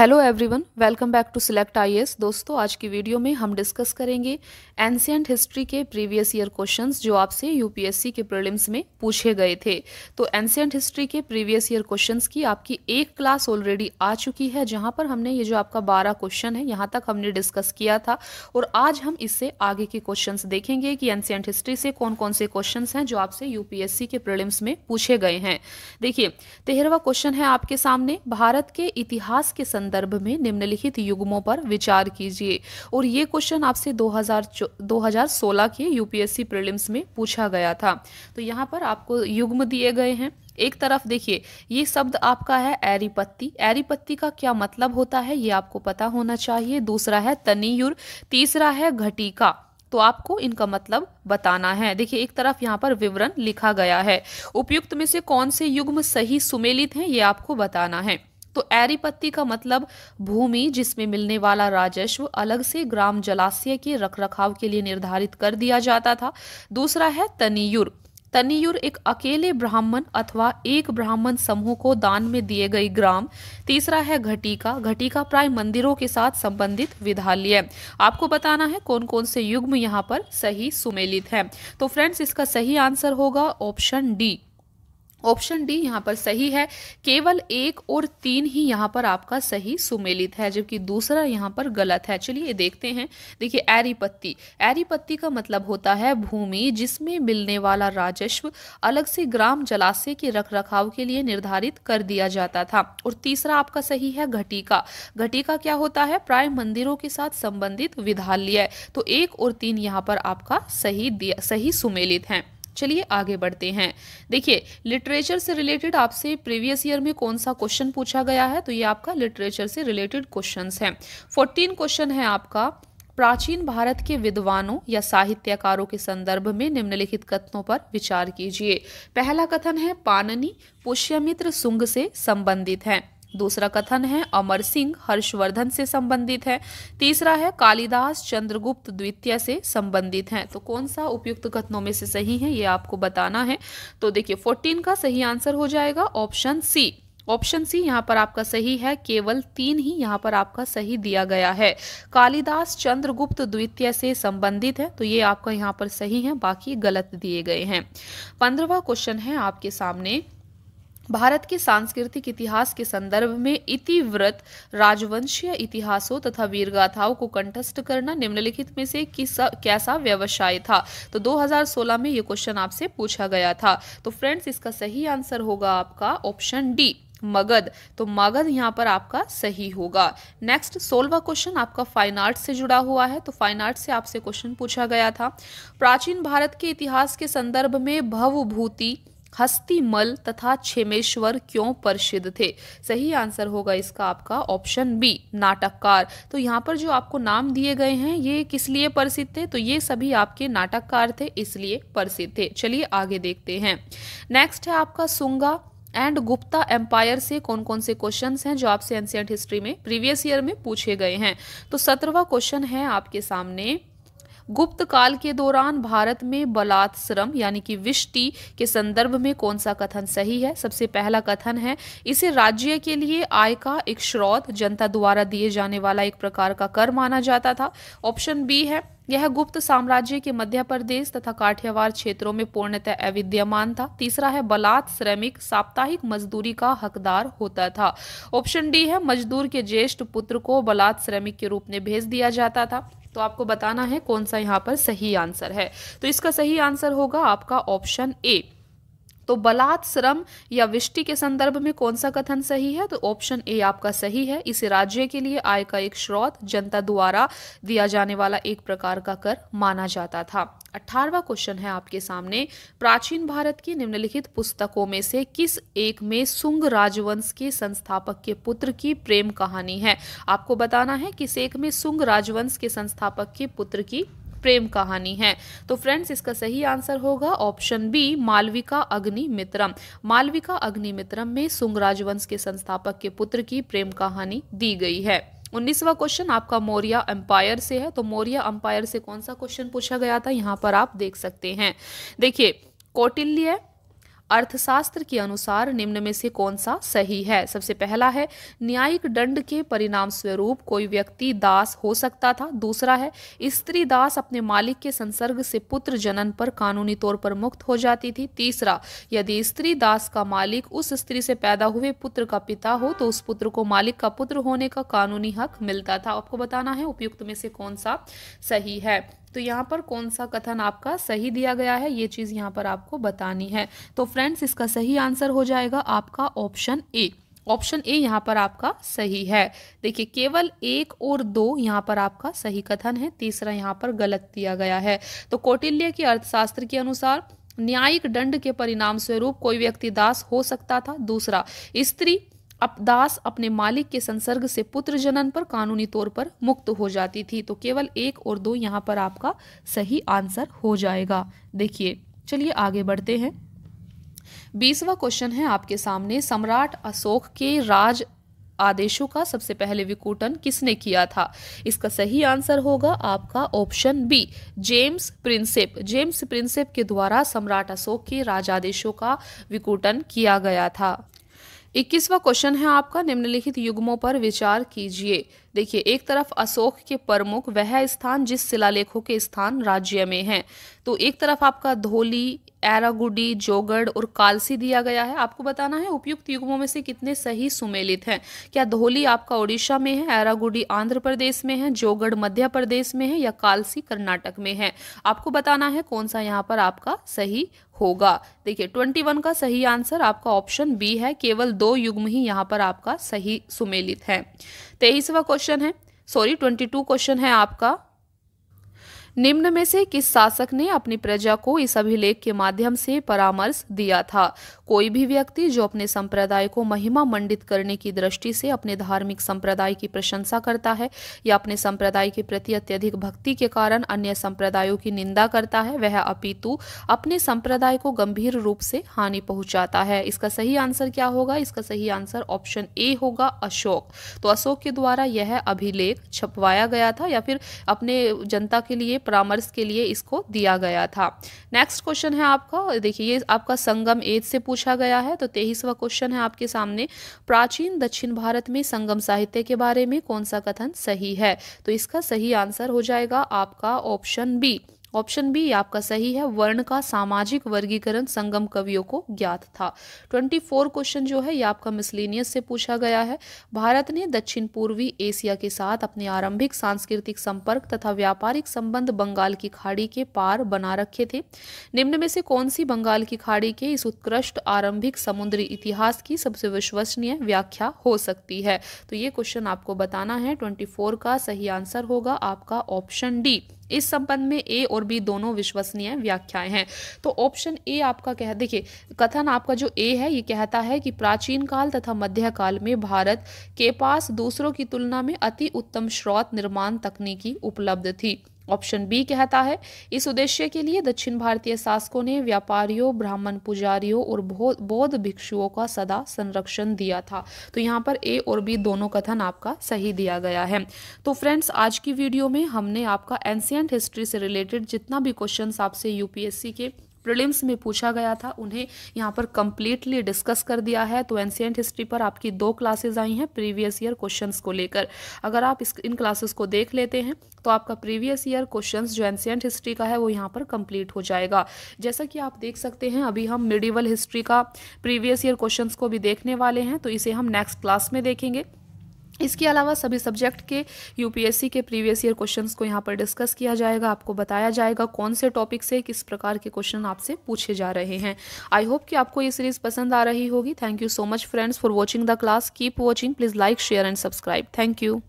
hello everyone welcome back to select IAS दोस्तों आज की वीडियो में हम डिस्कस करेंगे एंशियंट हिस्ट्री के प्रीवियस ईयर क्वेश्चंस जो आपसे यूपीएससी के प्रीलिम्स में पूछे गए थे तो एंशियंट हिस्ट्री के प्रीवियस ईयर क्वेश्चंस की आपकी एक क्लास ऑलरेडी आ चुकी है जहां पर हमने ये जो आपका बारह क्वेश्चन है यहाँ तक हमने डिस्कस किया था और आज हम इससे आगे के क्वेश्चन देखेंगे कि एनशियंट हिस्ट्री से कौन कौन से क्वेश्चन हैं जो आपसे यूपीएससी के प्रिलिम्स में पूछे गए हैं देखिए तेहरवा क्वेश्चन है आपके सामने भारत के इतिहास के संदर्भ में निम्नलिखित युग्मों पर विचार कीजिए और ये क्वेश्चन आपसे 2000 2016 के यूपीएससी प्रीलिम्स में पूछा गया था तो यहाँ पर आपको युग्म दिए गए हैं एक तरफ देखिए ये शब्द आपका है एरीपत्ती एरीपत्ती का क्या मतलब होता है ये आपको पता होना चाहिए दूसरा है तनीयुर तीसरा है घटिका तो आपको इनका मतलब बताना है देखिए एक तरफ यहाँ पर विवरण लिखा गया है उपयुक्त में से कौन से युग्म सही सुमेलित हैं ये आपको बताना है तो एरीपत्ती का मतलब भूमि जिसमें मिलने वाला राजस्व अलग से ग्राम जलाशय के रखरखाव के लिए निर्धारित कर दिया जाता था दूसरा है तनियुर तनियुर एक अकेले ब्राह्मण अथवा एक ब्राह्मण समूह को दान में दिए गए ग्राम तीसरा है घटिका घटिका प्राय मंदिरों के साथ संबंधित विधालय आपको बताना है कौन कौन से युग्म यहाँ पर सही सुमेलित है तो फ्रेंड्स इसका सही आंसर होगा ऑप्शन डी ऑप्शन डी यहाँ पर सही है केवल एक और तीन ही यहाँ पर आपका सही सुमेलित है जबकि दूसरा यहाँ पर गलत है चलिए देखते हैं देखिए एरीपत्ती एरीपत्ती का मतलब होता है भूमि जिसमें मिलने वाला राजस्व अलग से ग्राम जलाशय के रखरखाव के लिए निर्धारित कर दिया जाता था और तीसरा आपका सही है घटिका घटिका क्या होता है प्राय मंदिरों के साथ संबंधित विधालय तो एक और तीन यहाँ पर आपका सही सही सुमेलित है चलिए आगे बढ़ते हैं देखिए लिटरेचर से रिलेटेड आपसे प्रीवियस ईयर में कौन सा क्वेश्चन पूछा गया है तो ये आपका लिटरेचर से रिलेटेड क्वेश्चन है फोर्टीन क्वेश्चन है आपका प्राचीन भारत के विद्वानों या साहित्यकारों के संदर्भ में निम्नलिखित कथनों पर विचार कीजिए पहला कथन है पाननी पुष्यमित्र सुंग से संबंधित है दूसरा कथन है अमर सिंह हर्षवर्धन से संबंधित है तीसरा है कालिदास चंद्रगुप्त द्वितीय से संबंधित है तो कौन सा उपयुक्त कथनों में से सही है ये आपको बताना है तो देखिए फोर्टीन का सही आंसर हो जाएगा ऑप्शन सी ऑप्शन सी यहाँ पर आपका सही है केवल तीन ही यहाँ पर आपका सही दिया गया है कालिदास चंद्रगुप्त द्वितीय से संबंधित है तो ये आपका यहाँ पर सही है बाकी गलत दिए गए हैं पंद्रहवा क्वेश्चन है आपके सामने भारत के सांस्कृतिक इतिहास के संदर्भ में इतिव्रत राजवंशीय इतिहासों तथा वीरगाथाओं को कंठस्थ करना निम्नलिखित में से किसा कैसा व्यवसाय था तो 2016 में ये क्वेश्चन आपसे पूछा गया था तो फ्रेंड्स इसका सही आंसर होगा आपका ऑप्शन डी मगध तो मगध यहाँ पर आपका सही होगा नेक्स्ट सोलवा क्वेश्चन आपका फाइन आर्ट से जुड़ा हुआ है तो फाइन आर्ट से आपसे क्वेश्चन पूछा गया था प्राचीन भारत के इतिहास के संदर्भ में भवभूति हस्ती मल तथा छेमेश्वर क्यों प्रसिद्ध थे सही आंसर होगा इसका आपका ऑप्शन बी नाटककार तो यहाँ पर जो आपको नाम दिए गए हैं ये किस लिए प्रसिद्ध थे तो ये सभी आपके नाटककार थे इसलिए प्रसिद्ध थे चलिए आगे देखते हैं नेक्स्ट है आपका सुंगा एंड गुप्ता एम्पायर से कौन कौन से क्वेश्चन हैं जो आपसे एंसियंट हिस्ट्री में प्रीवियस ईयर में पूछे गए हैं तो सत्रवा क्वेश्चन है आपके सामने गुप्त काल के दौरान भारत में बलात्श्रम यानी कि विष्टि के संदर्भ में कौन सा कथन सही है सबसे पहला कथन है इसे राज्य के लिए आय का एक श्रोत जनता द्वारा दिए जाने वाला एक प्रकार का कर माना जाता था ऑप्शन बी है यह गुप्त साम्राज्य के मध्य प्रदेश तथा काठियावाड़ क्षेत्रों में पूर्णतः अविद्यमान था तीसरा है बलात् श्रमिक साप्ताहिक मजदूरी का हकदार होता था ऑप्शन डी है मजदूर के ज्येष्ठ पुत्र को बलात् श्रमिक के रूप में भेज दिया जाता था तो आपको बताना है कौन सा यहाँ पर सही आंसर है तो इसका सही आंसर होगा आपका ऑप्शन ए तो बलात् श्रम या विष्टि के संदर्भ में कौन सा कथन सही है तो ऑप्शन ए आपका सही है इसे राज्य के लिए आय का एक स्रोत जनता द्वारा दिया जाने वाला एक प्रकार का कर माना जाता था अठारवा क्वेश्चन है आपके सामने प्राचीन भारत की निम्नलिखित पुस्तकों में से किस एक में सुंग राजवंश के संस्थापक के पुत्र की प्रेम कहानी है आपको बताना है किस एक में सुंग राजवंश के संस्थापक के पुत्र की प्रेम कहानी है तो फ्रेंड्स इसका सही आंसर होगा ऑप्शन बी मालविका अग्नि मित्रम मालविका अग्निमित्रम में सुंग राजवंश के संस्थापक के पुत्र की प्रेम कहानी दी गई है उन्नीसवा क्वेश्चन आपका मौर्या एम्पायर से है तो मौर्य एम्पायर से कौन सा क्वेश्चन पूछा गया था यहाँ पर आप देख सकते हैं देखिए कौटिल्य अर्थशास्त्र के अनुसार निम्न में से कौन सा सही है सबसे पहला है न्यायिक दंड के परिणाम स्वरूप कोई व्यक्ति दास हो सकता था दूसरा है स्त्री दास अपने मालिक के संसर्ग से पुत्र जनन पर कानूनी तौर पर मुक्त हो जाती थी तीसरा यदि स्त्री दास का मालिक उस स्त्री से पैदा हुए पुत्र का पिता हो तो उस पुत्र को मालिक का पुत्र होने का कानूनी हक मिलता था आपको बताना है उपयुक्त में से कौन सा सही है तो यहाँ पर कौन सा कथन आपका सही दिया गया है ये चीज़ यहाँ पर आपको बतानी है तो फ्रेंड्स इसका सही आंसर हो जाएगा आपका ऑप्शन ए ऑप्शन ए यहाँ पर आपका सही है देखिए केवल एक और दो यहाँ पर आपका सही कथन है तीसरा यहाँ पर गलत दिया गया है तो कौटिल्य के अर्थशास्त्र के अनुसार न्यायिक दंड के परिणाम स्वरूप कोई व्यक्ति दास हो सकता था दूसरा स्त्री दास अपने मालिक के संसर्ग से पुत्र जनन पर कानूनी तौर पर मुक्त हो जाती थी तो केवल एक और दो यहाँ पर आपका सही आंसर हो जाएगा देखिए चलिए आगे बढ़ते हैं बीसवा क्वेश्चन है आपके सामने सम्राट अशोक के राज आदेशों का सबसे पहले विकूटन किसने किया था इसका सही आंसर होगा आपका option B James Prinsep James Prinsep के द्वारा सम्राट अशोक के राज आदेशों का विकूटन किया गया था इक्कीसवा क्वेश्चन है आपका निम्नलिखित युग्मों पर विचार कीजिए देखिए एक तरफ अशोक के प्रमुख वह स्थान जिस शिलालेखों के स्थान राज्य में है तो एक तरफ आपका धोली एरागुडी जोगढ़ और कालसी दिया गया है आपको बताना है उपयुक्त युग्मों में से कितने सही सुमेलित हैं क्या धोली आपका ओडिशा में है एरागुडी आंध्र प्रदेश में है जोगढ़ मध्य प्रदेश में है या कालसी कर्नाटक में है आपको बताना है कौन सा यहाँ पर आपका सही होगा देखिए ट्वेंटी वन का सही आंसर आपका ऑप्शन बी है केवल दो युग्म ही यहाँ पर आपका सही सुमेलित है तेईसवा क्वेश्चन है सॉरी ट्वेंटी टू क्वेश्चन है आपका निम्न में से किस शासक ने अपनी प्रजा को इस अभिलेख के माध्यम से परामर्श दिया था कोई भी व्यक्ति जो अपने संप्रदाय को महिमा मंडित करने की दृष्टि से अपने धार्मिक संप्रदाय की प्रशंसा करता है या अपने संप्रदाय के प्रति अत्यधिक भक्ति के कारण अन्य संप्रदायों की निंदा करता है वह अपितु अपने संप्रदाय को गंभीर रूप से हानि पहुंचाता है इसका सही आंसर क्या होगा इसका सही आंसर ऑप्शन ए होगा अशोक तो अशोक के द्वारा यह अभिलेख छपवाया गया था या फिर अपने जनता के लिए परामर्श के लिए इसको दिया गया था नेक्स्ट क्वेश्चन है आपका देखिए ये आपका संगम एज से पूछा गया है तो तेईसवा क्वेश्चन है आपके सामने प्राचीन दक्षिण भारत में संगम साहित्य के बारे में कौन सा कथन सही है तो इसका सही आंसर हो जाएगा आपका ऑप्शन बी ऑप्शन बी आपका सही है वर्ण का सामाजिक वर्गीकरण संगम कवियों को ज्ञात था 24 क्वेश्चन जो है ये आपका मिसलिनियस से पूछा गया है भारत ने दक्षिण पूर्वी एशिया के साथ अपने आरंभिक सांस्कृतिक संपर्क तथा व्यापारिक संबंध बंगाल की खाड़ी के पार बना रखे थे निम्न में से कौन सी बंगाल की खाड़ी के इस उत्कृष्ट आरंभिक समुद्री इतिहास की सबसे विश्वसनीय व्याख्या हो सकती है तो ये क्वेश्चन आपको बताना है ट्वेंटी का सही आंसर होगा आपका ऑप्शन डी इस संबंध में ए और बी दोनों विश्वसनीय व्याख्याएं हैं तो ऑप्शन ए आपका कह देखिए कथन आपका जो ए है ये कहता है कि प्राचीन काल तथा मध्यकाल में भारत के पास दूसरों की तुलना में अति उत्तम स्रोत निर्माण तकनीकी उपलब्ध थी ऑप्शन बी कहता है इस उद्देश्य के लिए दक्षिण भारतीय शासकों ने व्यापारियों ब्राह्मण पुजारियों और बौद्ध भिक्षुओं का सदा संरक्षण दिया था तो यहाँ पर ए और बी दोनों कथन आपका सही दिया गया है तो फ्रेंड्स आज की वीडियो में हमने आपका एंशियंट हिस्ट्री से रिलेटेड जितना भी क्वेश्चन आपसे यूपीएससी के प्रिलिम्स में पूछा गया था उन्हें यहाँ पर कंप्लीटली डिस्कस कर दिया है तो एनशियंट हिस्ट्री पर आपकी दो क्लासेज आई हैं प्रीवियस ईयर क्वेश्चंस को लेकर अगर आप इस इन क्लासेस को देख लेते हैं तो आपका प्रीवियस ईयर क्वेश्चंस जो एनशियंट हिस्ट्री का है वो यहाँ पर कंप्लीट हो जाएगा जैसा कि आप देख सकते हैं अभी हम मिडिवल हिस्ट्री का प्रीवियस ईयर क्वेश्चन को भी देखने वाले हैं तो इसे हम नेक्स्ट क्लास में देखेंगे इसके अलावा सभी सब्जेक्ट के यूपीएससी के प्रीवियस ईयर क्वेश्चंस को यहाँ पर डिस्कस किया जाएगा आपको बताया जाएगा कौन से टॉपिक से किस प्रकार के क्वेश्चन आपसे पूछे जा रहे हैं आई होप कि आपको ये सीरीज़ पसंद आ रही होगी thank you so much friends for watching the class keep watching please like share and subscribe thank you